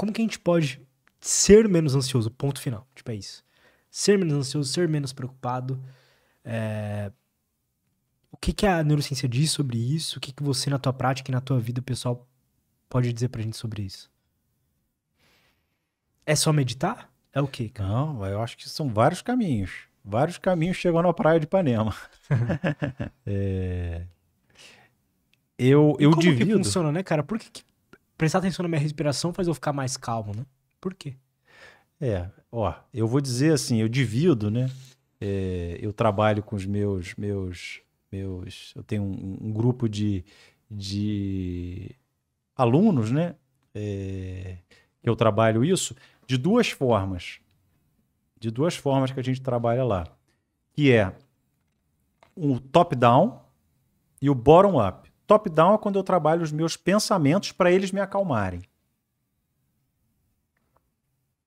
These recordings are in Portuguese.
como que a gente pode ser menos ansioso? Ponto final. Tipo, é isso. Ser menos ansioso, ser menos preocupado. É... O que, que a neurociência diz sobre isso? O que, que você, na tua prática e na tua vida pessoal, pode dizer pra gente sobre isso? É só meditar? É o quê, cara? Não, eu acho que são vários caminhos. Vários caminhos chegando à praia de Ipanema. é... Eu, eu como divido. Como que funciona, né, cara? Por que, que prestar atenção na minha respiração faz eu ficar mais calmo, né? Por quê? É, ó, eu vou dizer assim, eu divido, né? É, eu trabalho com os meus, meus, meus, eu tenho um, um grupo de, de alunos, né? É, eu trabalho isso de duas formas, de duas formas que a gente trabalha lá, que é o top-down e o bottom-up. Top-down é quando eu trabalho os meus pensamentos para eles me acalmarem.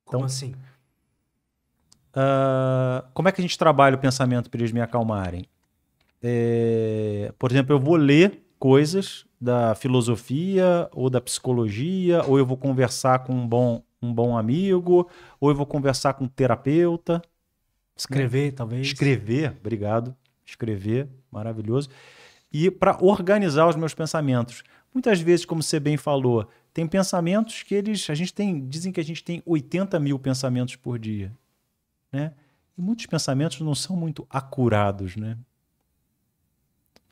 Então, como assim? Uh, como é que a gente trabalha o pensamento para eles me acalmarem? É, por exemplo, eu vou ler coisas da filosofia ou da psicologia, ou eu vou conversar com um bom, um bom amigo, ou eu vou conversar com um terapeuta. Né? Escrever, né? talvez. Escrever, obrigado. Escrever, maravilhoso e para organizar os meus pensamentos. Muitas vezes, como você bem falou, tem pensamentos que eles. A gente tem. Dizem que a gente tem 80 mil pensamentos por dia. Né? E muitos pensamentos não são muito acurados. Né?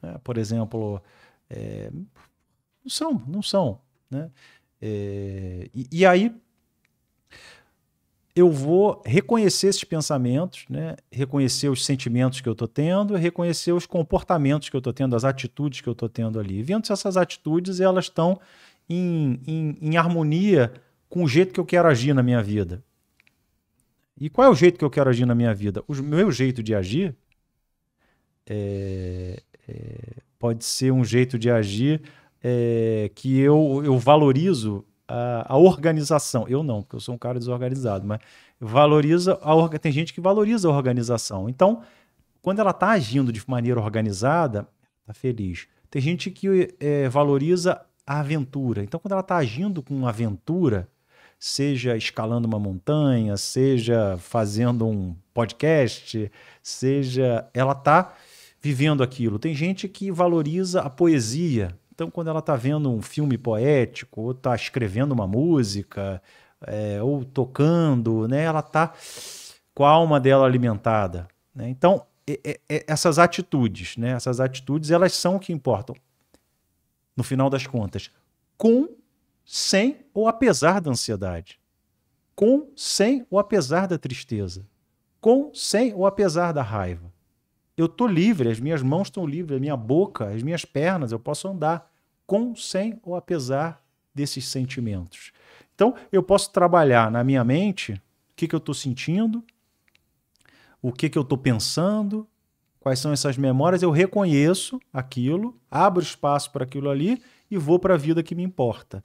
É, por exemplo, é, não são, não são. Né? É, e, e aí eu vou reconhecer esses pensamentos, né? reconhecer os sentimentos que eu estou tendo, reconhecer os comportamentos que eu estou tendo, as atitudes que eu estou tendo ali. E vendo se essas atitudes elas estão em, em, em, harmonia com o jeito que eu quero agir na minha vida. E qual é o jeito que eu quero agir na minha vida? O meu jeito de agir é, é, pode ser um jeito de agir é, que eu, eu valorizo a, a, organização. Eu não, porque eu sou um cara desorganizado, mas valoriza a tem gente que valoriza a organização. Então, quando ela está agindo de maneira organizada, está feliz. Tem gente que é, valoriza a aventura. Então, quando ela está agindo com aventura, seja escalando uma montanha, seja fazendo um podcast, seja ela está vivendo aquilo. Tem gente que valoriza a poesia. Então, quando ela está vendo um filme poético, ou está escrevendo uma música, é, ou tocando, né? Ela está com a alma dela alimentada. Né? Então, essas atitudes, né? Essas atitudes, elas são o que importam. No final das contas, com, sem ou apesar da ansiedade, com, sem ou apesar da tristeza, com, sem ou apesar da raiva. Eu estou livre, as minhas mãos estão livres, a minha boca, as minhas pernas, eu posso andar com, sem ou apesar desses sentimentos. Então, eu posso trabalhar na minha mente o que, que eu estou sentindo, o que, que eu estou pensando, quais são essas memórias, eu reconheço aquilo, abro espaço para aquilo ali e vou para a vida que me importa.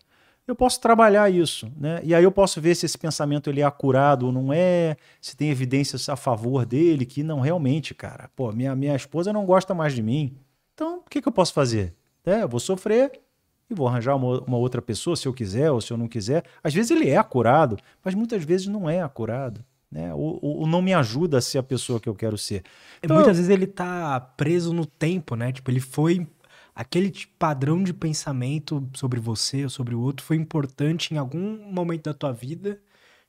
Eu posso trabalhar isso, né? E aí eu posso ver se esse pensamento ele é acurado ou não é, se tem evidências a favor dele, que não realmente, cara. Pô, minha, minha esposa não gosta mais de mim. Então, o que, que eu posso fazer? É, eu vou sofrer e vou arranjar uma, uma, outra pessoa se eu quiser ou se eu não quiser. Às vezes ele é acurado, mas muitas vezes não é acurado. Né? Ou, não me ajuda a ser a pessoa que eu quero ser. Então, muitas eu... vezes ele tá preso no tempo, né? Tipo, ele foi aquele padrão de pensamento sobre você ou sobre o outro foi importante em algum momento da tua vida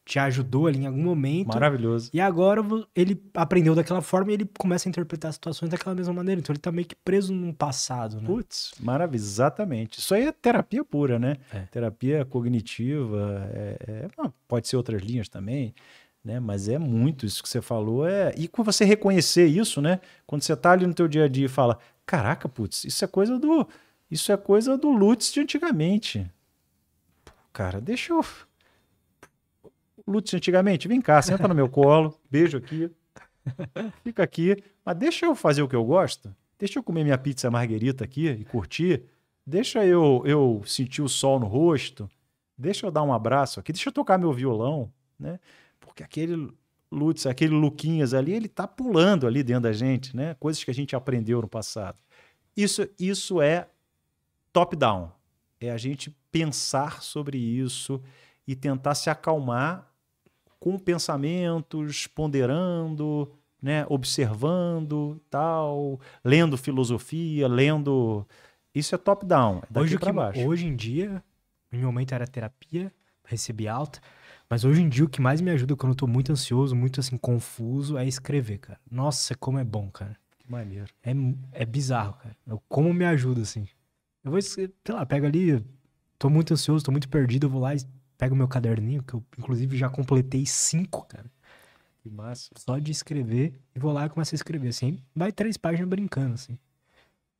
te ajudou ali em algum momento. Maravilhoso. E agora ele aprendeu daquela forma e ele começa a interpretar as situações daquela mesma maneira. Então ele tá meio que preso num passado, né? Putz, maravilha, exatamente. Isso aí é terapia pura, né? É. Terapia cognitiva, é, é, é pode ser outras linhas também, né? Mas é muito isso que você falou. É... E com você reconhecer isso, né? Quando você tá ali no teu dia a dia e fala, caraca, putz, isso é coisa do... Isso é coisa do Lutz de antigamente. Pô, cara, deixa eu Lutz antigamente, vem cá, senta no meu colo, beijo aqui, fica aqui, mas deixa eu fazer o que eu gosto, deixa eu comer minha pizza marguerita aqui e curtir, deixa eu, eu sentir o sol no rosto, deixa eu dar um abraço aqui, deixa eu tocar meu violão, né? Porque aquele Lutz, aquele Luquinhas ali, ele tá pulando ali dentro da gente, né? Coisas que a gente aprendeu no passado. Isso, isso é top-down. É a gente pensar sobre isso e tentar se acalmar com pensamentos, ponderando, né, observando, tal, lendo filosofia, lendo. Isso é top down, é hoje que, baixo. Hoje em dia, no meu momento era terapia, recebi alta, mas hoje em dia o que mais me ajuda quando eu tô muito ansioso, muito assim confuso é escrever, cara. Nossa, como é bom, cara. Que maneiro. É, é bizarro, cara. Eu, é como me ajuda assim. Eu vou, sei lá, pego ali, tô muito ansioso, tô muito perdido, eu vou lá e pego meu caderninho, que eu inclusive já completei cinco, cara. Que massa. Só de escrever, e vou lá e começo a escrever, assim. Vai três páginas brincando, assim.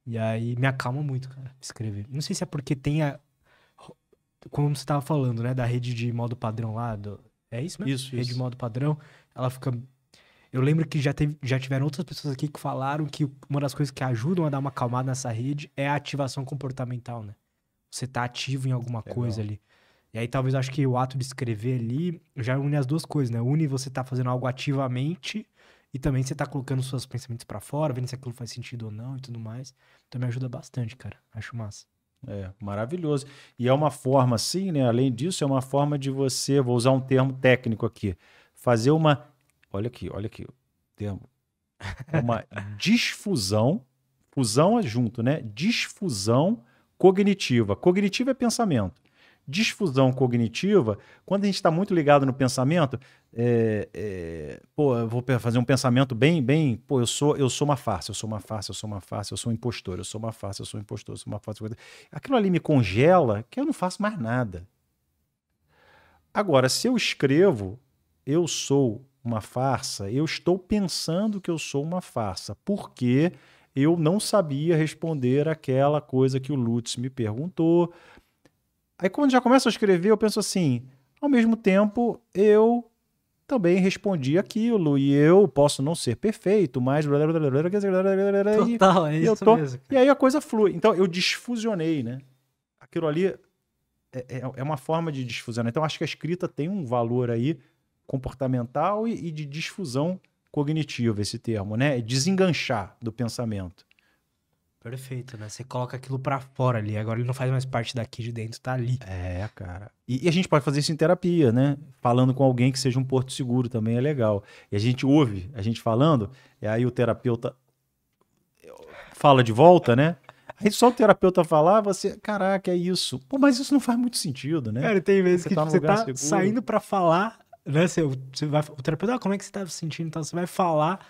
E aí me acalma muito, cara, escrever. Não sei se é porque tem a. Como você tava falando, né? Da rede de modo padrão lá. Do... É isso mesmo? Isso, rede isso. de modo padrão. Ela fica eu lembro que já, teve, já tiveram outras pessoas aqui que falaram que uma das coisas que ajudam a dar uma acalmada nessa rede é a ativação comportamental, né? Você tá ativo em alguma Legal. É coisa ali. E aí talvez eu acho que o ato de escrever ali já une as duas coisas, né? Une você tá fazendo algo ativamente e também você tá colocando seus pensamentos para fora, vendo se aquilo faz sentido ou não e tudo mais. Então me ajuda bastante, cara. Acho massa. É, maravilhoso. E é uma forma, assim, né? Além disso, é uma forma de você, vou usar um termo técnico aqui, fazer uma. Olha aqui, olha aqui, termo. É uma difusão. Fusão é junto, né? Difusão cognitiva. Cognitiva é pensamento disfusão cognitiva, quando a gente está muito ligado no pensamento, é, é, pô, eu vou fazer um pensamento bem, bem, pô, eu sou, eu sou uma farsa, eu sou uma farsa, eu sou uma farsa, eu sou um impostor, eu sou uma farsa, eu sou um impostor, eu sou uma farsa. Aquilo ali me congela que eu não faço mais nada. Agora, se eu escrevo, eu sou uma farsa, eu estou pensando que eu sou uma farsa, porque eu não sabia responder aquela coisa que o Lutz me perguntou, Aí quando já começo a escrever, eu penso assim, ao mesmo tempo eu também respondi aquilo e eu posso não ser perfeito, mas blá, blá, blá, blá, é isso tô, mesmo. Cara. E aí a coisa flui. Então eu desfusionei, né? Aquilo ali é, é, é, uma forma de desfusionar. Então acho que a escrita tem um valor aí comportamental e, e de difusão cognitiva esse termo, né? É desenganchar do pensamento. Perfeito, né? Você coloca aquilo para fora ali. Agora ele não faz mais parte daqui de dentro, tá ali. É, cara. E, e, a gente pode fazer isso em terapia, né? Falando com alguém que seja um porto seguro também é legal. E a gente ouve a gente falando, e aí o terapeuta fala de volta, né? Aí só o terapeuta falar, você, caraca, é isso. Pô, mas isso não faz muito sentido, né? Cara, tem vezes você que tá você tá saindo para falar, né? Você, você vai, o terapeuta, ah, como é que você tá se sentindo? Então você vai falar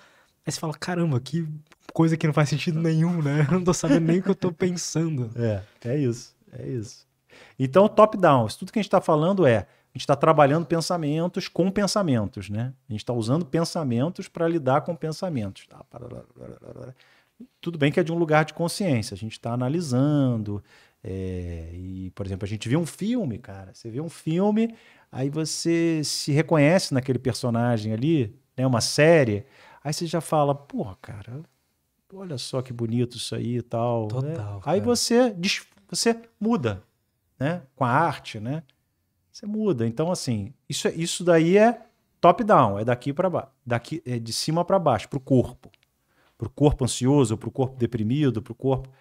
Aí você fala, caramba, que coisa que não faz sentido nenhum, né? Eu não tô sabendo nem o que eu tô pensando. É, é isso, é isso. Então, top-down, isso tudo que a gente está falando é, a gente está trabalhando pensamentos com pensamentos, né? A gente está usando pensamentos para lidar com pensamentos. Tá, tudo bem que é de um lugar de consciência, a gente está analisando, é, e, por exemplo, a gente vê um filme, cara. Você vê um filme, aí você se reconhece naquele personagem ali, né? Uma série. Aí você já fala, porra, cara, olha só que bonito isso aí e tal. Né? Total. Né? Aí você, você muda, né? Com a arte, né? Você muda. Então, assim, isso, é, isso daí é top-down, é daqui para baixo, daqui é de cima para baixo, para o corpo. Para o corpo ansioso, para o corpo deprimido, para o corpo.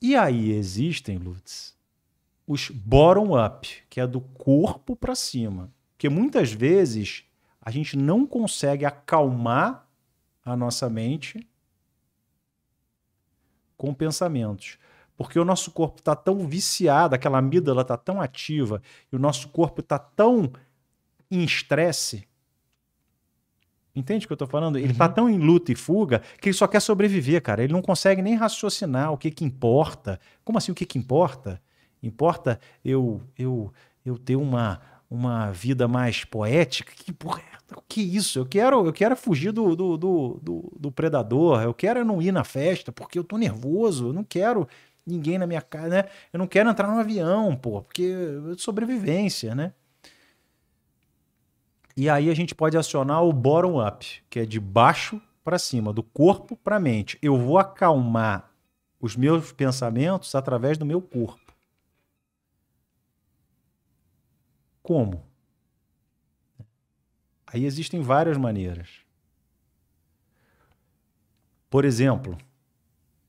E aí existem, Lutz, os bottom-up, que é do corpo para cima. Porque muitas vezes a gente não consegue acalmar a nossa mente com pensamentos. Porque o nosso corpo está tão viciado, aquela amígdala está tão ativa, e o nosso corpo está tão em estresse. Entende o que eu estou falando? Ele está uhum. tão em luta e fuga que ele só quer sobreviver, cara. Ele não consegue nem raciocinar o que que importa. Como assim o que que importa? Importa eu eu eu ter uma uma vida mais poética. Que porra, é que é isso? Eu quero, eu quero fugir do, do, do, do, do predador, eu quero é não ir na festa porque eu tô nervoso, eu não quero ninguém na minha casa, né? Eu não quero entrar no avião, pô, porque sobrevivência, né? E aí a gente pode acionar o bottom up, que é de baixo para cima, do corpo para a mente. Eu vou acalmar os meus pensamentos através do meu corpo. Como? Aí existem várias maneiras. Por exemplo,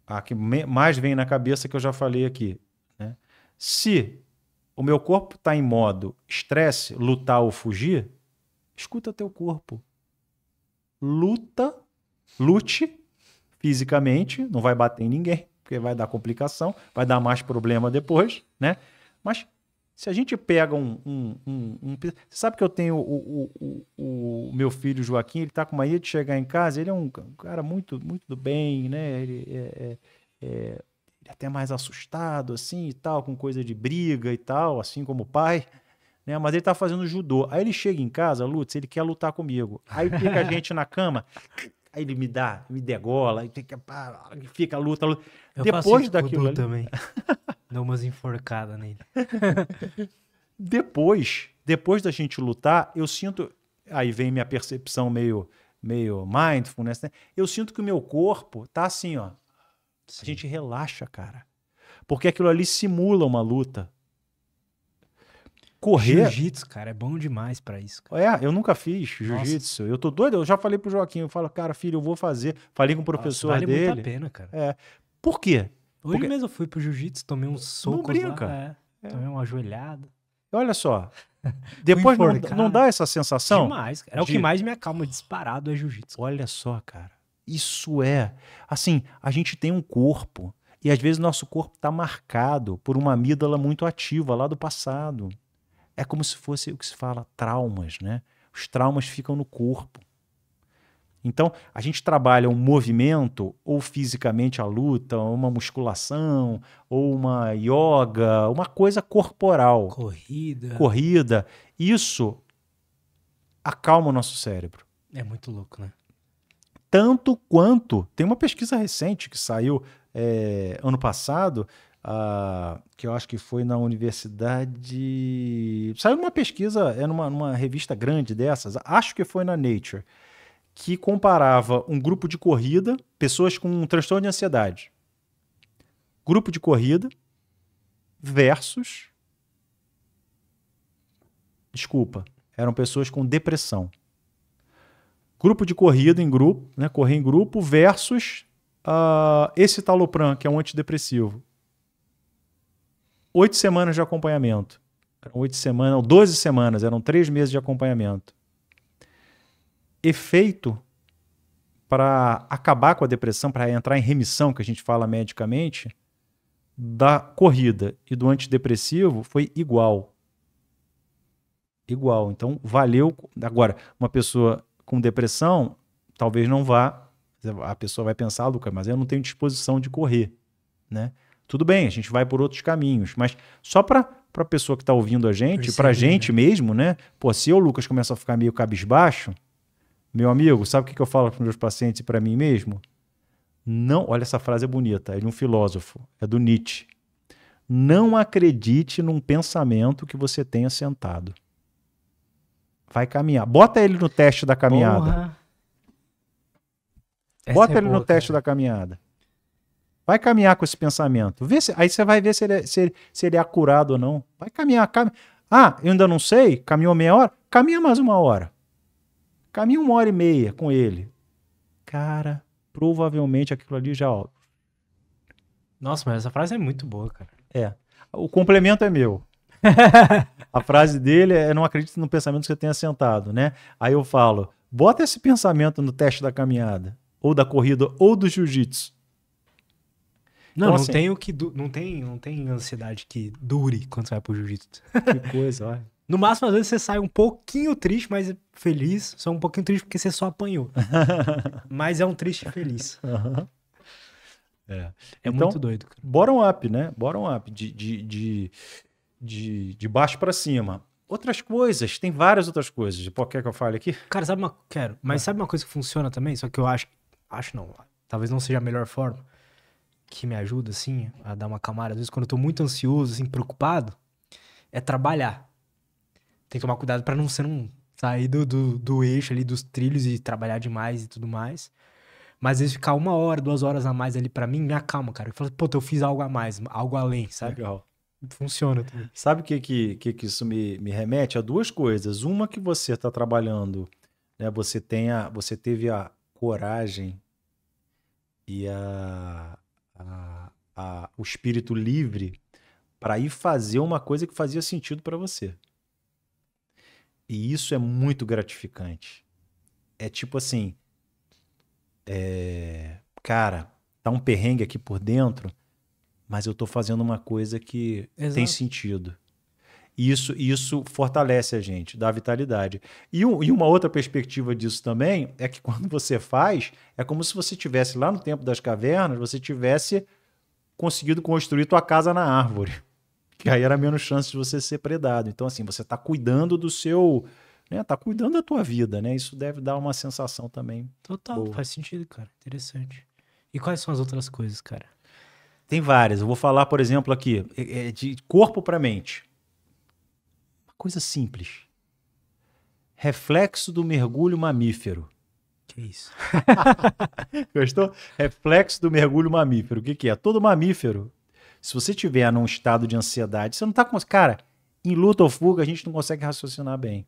a que mais vem na cabeça que eu já falei aqui. Né? Se o meu corpo está em modo estresse, lutar ou fugir, escuta teu corpo. Luta, lute fisicamente, não vai bater em ninguém, porque vai dar complicação, vai dar mais problema depois, né? Mas se a gente pega um. um, um, um... você sabe que eu tenho o, o, o, o meu filho Joaquim, ele está com mania de chegar em casa, ele é um cara muito, muito do bem, né? Ele é, é, é, é até mais assustado, assim e tal, com coisa de briga e tal, assim como o pai. Né? Mas ele tá fazendo judô. Aí ele chega em casa, Lutz, ele quer lutar comigo. Aí pega a gente na cama, aí ele me dá, me degola, aí fica, fica luta, luta. Eu Depois faço daquilo. Ali... também. Deu umas enforcadas nele. depois, depois da gente lutar, eu sinto. Aí vem minha percepção meio, meio mindfulness, né? Eu sinto que o meu corpo tá assim, ó. Sim. A gente relaxa, cara. Porque aquilo ali simula uma luta. Correr. Jiu-jitsu, cara, é bom demais para isso. Cara. É, eu nunca fiz jiu-jitsu. Eu tô doido, eu já falei pro Joaquim, eu falo, cara, filho, eu vou fazer. Falei com o professor Nossa, vale dele. Vale muito a pena, cara. É. Por quê? Hoje Porque... mesmo eu fui pro jiu-jitsu, tomei um soco. Não brinca. Lá, é, é. Tomei uma ajoelhada. Olha só. Depois não, não, dá essa sensação? Demais. Cara. É de... o que mais me acalma disparado é jiu-jitsu. Olha só, cara. Isso é. Assim, a gente tem um corpo. E às vezes nosso corpo está marcado por uma amígdala muito ativa lá do passado. É como se fosse o que se fala traumas, né? Os traumas ficam no corpo. Então, a gente trabalha um movimento, ou fisicamente a luta, uma musculação, ou uma yoga, uma coisa corporal. Corrida. Corrida. Isso acalma o nosso cérebro. É muito louco, né? Tanto quanto. Tem uma pesquisa recente que saiu é, ano passado, uh, que eu acho que foi na universidade. Saiu uma pesquisa, é numa, numa revista grande dessas, acho que foi na Nature que comparava um grupo de corrida, pessoas com um transtorno de ansiedade, grupo de corrida versus. Desculpa, eram pessoas com depressão. Grupo de corrida em grupo, né, correr em grupo versus uh, esse talopran que é um antidepressivo. Oito semanas de acompanhamento. Oito semanas, ou doze semanas, eram três meses de acompanhamento efeito para acabar com a depressão, para entrar em remissão, que a gente fala medicamente, da corrida e do antidepressivo foi igual. Igual. Então, valeu. Agora, uma pessoa com depressão talvez não vá. A pessoa vai pensar, Lucas, mas eu não tenho disposição de correr. Né? Tudo bem, a gente vai por outros caminhos, mas só para a pessoa que está ouvindo a gente, para a né? gente né? mesmo, né? Pô, se eu, Lucas, começa a ficar meio cabisbaixo, meu amigo, sabe o que eu falo para meus pacientes e para mim mesmo? Não, olha essa frase é bonita, é de um filósofo, é do Nietzsche. Não acredite num pensamento que você tenha sentado. Vai caminhar. Bota ele no teste da caminhada. Bota é ele boa, no teste da caminhada. Vai caminhar com esse pensamento. Vê se, aí você vai ver se ele, é, se, se ele é acurado ou não. Vai caminhar. Cam... Ah, eu ainda não sei? Caminhou meia hora? Caminha mais uma hora. Caminha uma hora e meia com ele. Cara, provavelmente aquilo ali já. Ó... Nossa, mas essa frase é muito boa, cara. É. O complemento é meu. a frase dele é: não acredito no pensamento que você tenha sentado, né? Aí eu falo: bota esse pensamento no teste da caminhada, ou da corrida, ou do jiu-jitsu. Não, então, assim, não tem o que. Du... Não tem, não tem ansiedade que dure quando você vai pro jiu-jitsu. Que coisa, olha. No máximo, às vezes você sai um pouquinho triste, mas feliz. Só um pouquinho triste porque você só apanhou. mas é um triste feliz. Uhum. É, é então, muito doido. Cara. Bottom up, né? Bottom up, de, de, de, de, de baixo para cima. Outras coisas, tem várias outras coisas. De qualquer que eu fale aqui. Cara, sabe uma. Quero. Mas é. sabe uma coisa que funciona também? Só que eu acho. Acho não. Talvez não seja a melhor forma. Que me ajuda, assim, a dar uma camada. Às vezes, quando eu tô muito ansioso, assim, preocupado, é trabalhar tem que tomar cuidado para não ser um sair do, do, do, eixo ali, dos trilhos e trabalhar demais e tudo mais. Mas às vezes ficar uma hora, duas horas a mais ali para mim, me acalma, cara. Eu falo, pô, eu fiz algo a mais, algo além, sabe? Legal. Funciona também. Sabe o que, que, que, que isso me, me remete? A duas coisas. Uma que você está trabalhando, né? Você tem a, você teve a coragem e a, a, a o espírito livre para ir fazer uma coisa que fazia sentido para você. E isso é muito gratificante. É tipo assim, é, cara, tá um perrengue aqui por dentro, mas eu tô fazendo uma coisa que Exato. tem sentido. Isso, isso fortalece a gente, dá vitalidade. E, e, uma outra perspectiva disso também é que quando você faz, é como se você tivesse lá no tempo das cavernas, você tivesse conseguido construir tua casa na árvore que aí era menos chance de você ser predado. Então, assim, você está cuidando do seu. Né, tá cuidando da tua vida, né? Isso deve dar uma sensação também. Total, boa. faz sentido, cara. Interessante. E quais são as outras coisas, cara? Tem várias. Eu vou falar, por exemplo, aqui, é, é de corpo para mente. Uma coisa simples. Reflexo do mergulho mamífero. Que isso? Gostou? Reflexo do mergulho mamífero. O que, que é? Todo mamífero se você tiver num estado de ansiedade, você não está com. Cara, em luta ou fuga, a gente não consegue raciocinar bem.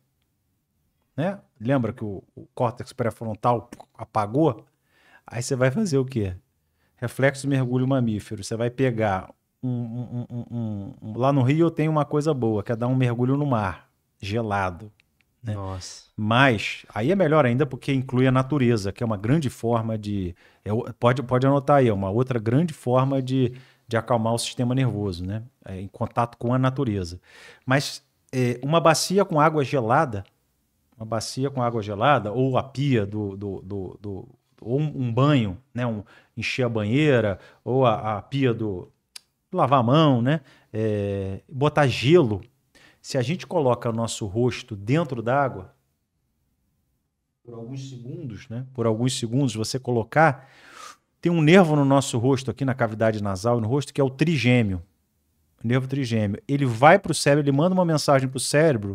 Né? Lembra que o, o córtex pré-frontal apagou? Aí você vai fazer o quê? Reflexo mergulho mamífero. Você vai pegar um, um, um, Lá no Rio eu tenho uma coisa boa, que é dar um mergulho no mar, gelado. Né? Nossa. Mas aí é melhor ainda porque inclui a natureza, que é uma grande forma de. É, pode, pode anotar aí, é uma outra grande forma de de acalmar o sistema nervoso, né? É, em contato com a natureza. Mas é, uma bacia com água gelada, uma bacia com água gelada, ou a pia do. do, do, do ou um banho, né? Um, encher a banheira, ou a, a pia do. lavar a mão, né? É, botar gelo. Se a gente coloca o nosso rosto dentro d'água, por alguns segundos, né? Por alguns segundos, você colocar tem um nervo no nosso rosto, aqui na cavidade nasal no rosto, que é o trigêmeo. O nervo trigêmeo. Ele vai para o cérebro, ele manda uma mensagem para o cérebro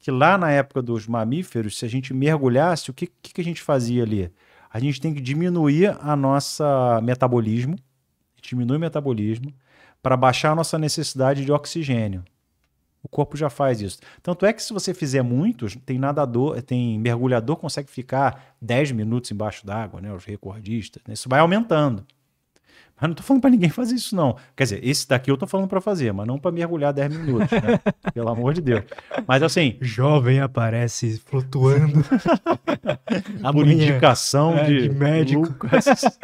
que lá na época dos mamíferos, se a gente mergulhasse, o que, que a gente fazia ali? A gente tem que diminuir a nossa metabolismo, diminui o metabolismo, para baixar a nossa necessidade de oxigênio. O corpo já faz isso. Tanto é que se você fizer muitos, tem nadador, tem mergulhador consegue ficar 10 minutos embaixo d'água, né? Os recordistas. Né? Isso vai aumentando. Mas não estou falando para ninguém fazer isso, não. Quer dizer, esse daqui eu estou falando para fazer, mas não para mergulhar 10 minutos, né? Pelo amor de Deus. Mas assim. Jovem aparece flutuando. por indicação é, de, de médico. Lucas.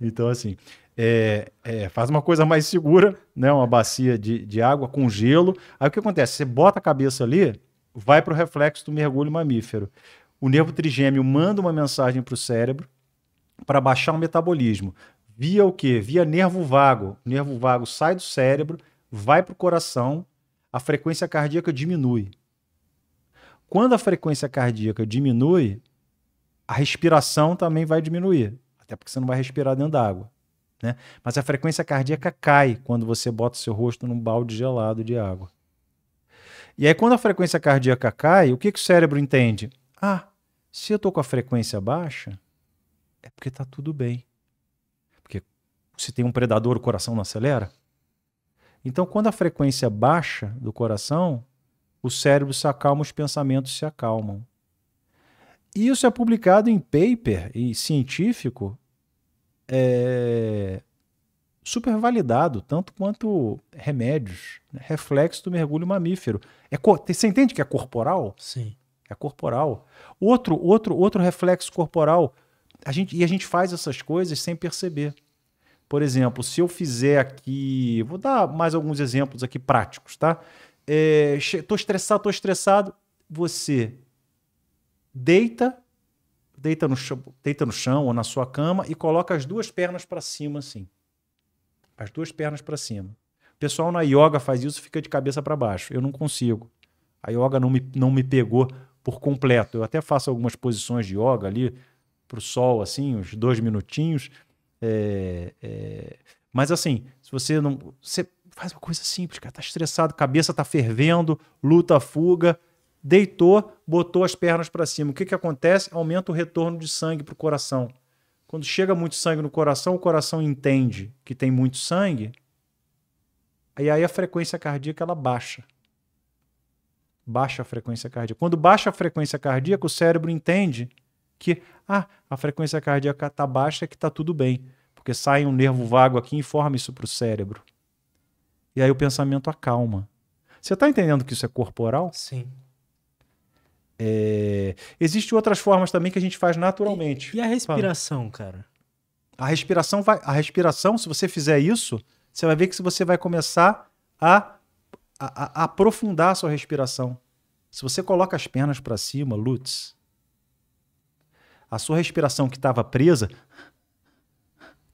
Então, assim é, é, faz uma coisa mais segura, né? Uma bacia de, de água com gelo. Aí o que acontece? Você bota a cabeça ali, vai para o reflexo do mergulho mamífero. O nervo trigêmeo manda uma mensagem para o cérebro para baixar o metabolismo. Via o quê? Via nervo vago. O nervo vago sai do cérebro, vai para o coração, a frequência cardíaca diminui. Quando a frequência cardíaca diminui, a respiração também vai diminuir, até porque você não vai respirar dentro da água. Né? Mas a frequência cardíaca cai quando você bota seu rosto num balde gelado de água. E aí, quando a frequência cardíaca cai, o que, que o cérebro entende? Ah, se eu estou com a frequência baixa, é porque está tudo bem. Porque se tem um predador, o coração não acelera. Então, quando a frequência baixa do coração, o cérebro se acalma, os pensamentos se acalmam. E isso é publicado em paper e científico é, super validado, tanto quanto remédios. Né? Reflexo do mergulho mamífero. É você entende que é corporal? Sim. É corporal. Outro, outro, outro reflexo corporal. A gente, e a gente faz essas coisas sem perceber. Por exemplo, se eu fizer aqui. Vou dar mais alguns exemplos aqui práticos, tá? Estou é, estressado, estou estressado. Você deita deita no, chão, deita no chão ou na sua cama e coloca as duas pernas para cima, assim. As duas pernas para cima. O pessoal na yoga faz isso fica de cabeça para baixo. Eu não consigo. A yoga não me, não me pegou por completo. Eu até faço algumas posições de yoga ali para o sol, assim, uns dois minutinhos. É, é... Mas assim, se você não. Você faz uma coisa simples, cara. Tá estressado, cabeça tá fervendo, luta, fuga deitou, botou as pernas para cima. O que, que acontece? Aumenta o retorno de sangue para o coração. Quando chega muito sangue no coração, o coração entende que tem muito sangue, e aí a frequência cardíaca ela baixa. Baixa a frequência cardíaca. Quando baixa a frequência cardíaca, o cérebro entende que ah, a frequência cardíaca está baixa, e é que está tudo bem, porque sai um nervo vago aqui e informa isso para o cérebro. E aí o pensamento acalma. Você está entendendo que isso é corporal? Sim. É... Existem outras formas também que a gente faz naturalmente. E, e a respiração, Fala. cara? A respiração vai. A respiração, se você fizer isso, você vai ver que você vai começar a, a, a aprofundar a sua respiração. Se você coloca as pernas para cima, Lutz, a sua respiração que estava presa,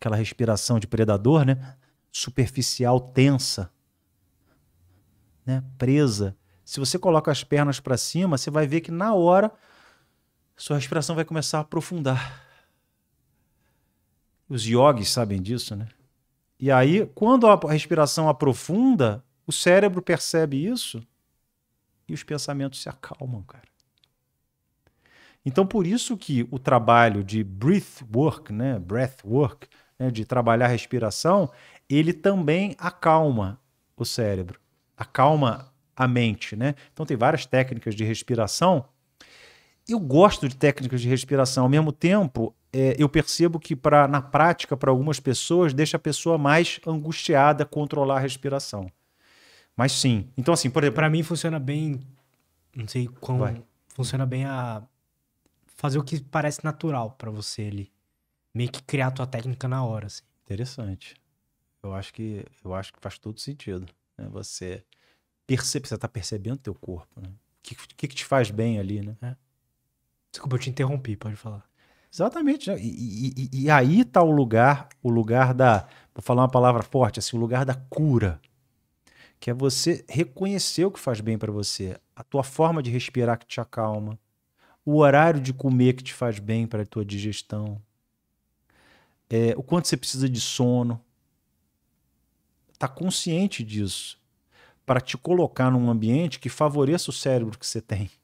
aquela respiração de predador, né? Superficial, tensa, né? Presa se você coloca as pernas para cima, você vai ver que na hora sua respiração vai começar a aprofundar. Os yogis sabem disso, né? E aí, quando a respiração aprofunda, o cérebro percebe isso e os pensamentos se acalmam, cara. Então, por isso que o trabalho de breath work, né, breath work, né, de trabalhar a respiração, ele também acalma o cérebro, acalma a mente, né? Então tem várias técnicas de respiração. Eu gosto de técnicas de respiração. Ao mesmo tempo, é, eu percebo que para na prática, para algumas pessoas, deixa a pessoa mais angustiada controlar a respiração. Mas sim. Então, assim, por exemplo. Para mim funciona bem. Não sei como. Vai. Funciona bem a. Fazer o que parece natural para você ali. Meio que criar a tua técnica na hora, assim. Interessante. Eu acho que, eu acho que faz todo sentido. Né? Você percebe, você tá percebendo teu corpo, né? O que, que, que te faz bem ali, né? É. Desculpa, eu te interrompi, pode falar. Exatamente. Né? E, e, e, aí tá o lugar, o lugar da, vou falar uma palavra forte, assim, o lugar da cura, que é você reconhecer o que faz bem para você, a tua forma de respirar que te acalma, o horário de comer que te faz bem para a tua digestão, é, o quanto você precisa de sono. Tá consciente disso para te colocar num ambiente que favoreça o cérebro que você tem.